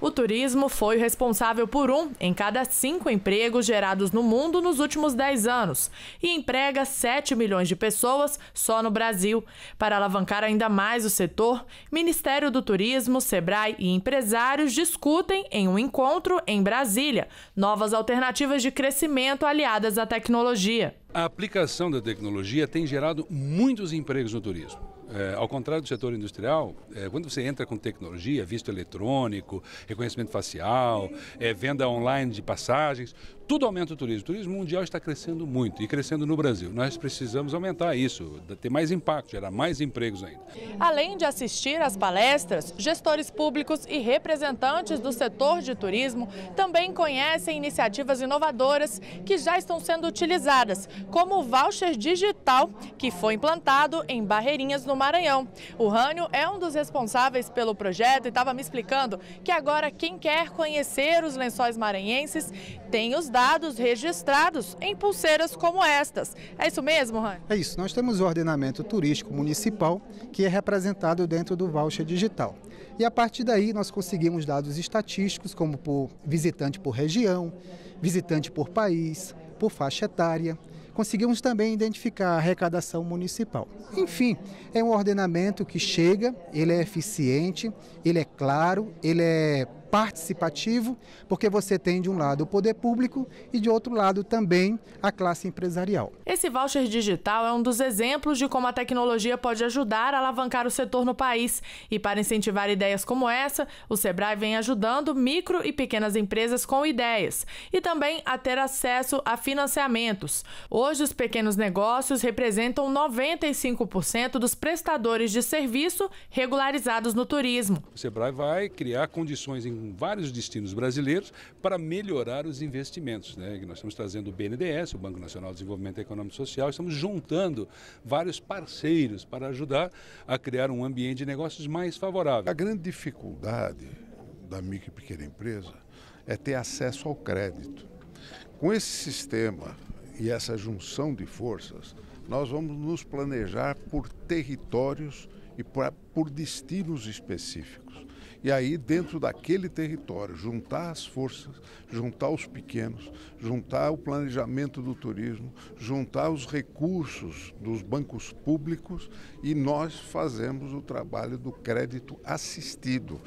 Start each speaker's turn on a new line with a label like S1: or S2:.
S1: O turismo foi o responsável por um em cada cinco empregos gerados no mundo nos últimos dez anos e emprega 7 milhões de pessoas só no Brasil. Para alavancar ainda mais o setor, Ministério do Turismo, Sebrae e empresários discutem em um encontro em Brasília novas alternativas de crescimento aliadas à tecnologia.
S2: A aplicação da tecnologia tem gerado muitos empregos no turismo. É, ao contrário do setor industrial, é, quando você entra com tecnologia, visto eletrônico, reconhecimento facial, é, venda online de passagens, tudo aumenta o turismo. O turismo mundial está crescendo muito e crescendo no Brasil. Nós precisamos aumentar isso, ter mais impacto, gerar mais empregos ainda.
S1: Além de assistir às palestras, gestores públicos e representantes do setor de turismo também conhecem iniciativas inovadoras que já estão sendo utilizadas, como o voucher digital, que foi implantado em Barreirinhas, no Maranhão. O Rânio é um dos responsáveis pelo projeto e estava me explicando que agora quem quer conhecer os lençóis maranhenses tem os dados dados registrados em pulseiras como estas. É isso mesmo, Han?
S3: É isso. Nós temos o ordenamento turístico municipal, que é representado dentro do voucher digital. E a partir daí nós conseguimos dados estatísticos, como por visitante por região, visitante por país, por faixa etária conseguimos também identificar a arrecadação municipal. Enfim, é um ordenamento que chega, ele é eficiente, ele é claro, ele é participativo, porque você tem de um lado o poder público e de outro lado também a classe empresarial.
S1: Esse voucher digital é um dos exemplos de como a tecnologia pode ajudar a alavancar o setor no país. E para incentivar ideias como essa, o Sebrae vem ajudando micro e pequenas empresas com ideias e também a ter acesso a financiamentos. Hoje, os pequenos negócios representam 95% dos prestadores de serviço regularizados no turismo.
S2: O Sebrae vai criar condições em vários destinos brasileiros para melhorar os investimentos. Né? Nós estamos trazendo o BNDES, o Banco Nacional de Desenvolvimento Econômico e Social, estamos juntando vários parceiros para ajudar a criar um ambiente de negócios mais favorável. A grande dificuldade
S4: da micro e pequena empresa é ter acesso ao crédito. Com esse sistema e essa junção de forças, nós vamos nos planejar por territórios e por destinos específicos. E aí, dentro daquele território, juntar as forças, juntar os pequenos, juntar o planejamento do turismo, juntar os recursos dos bancos públicos e nós fazemos o trabalho do crédito assistido.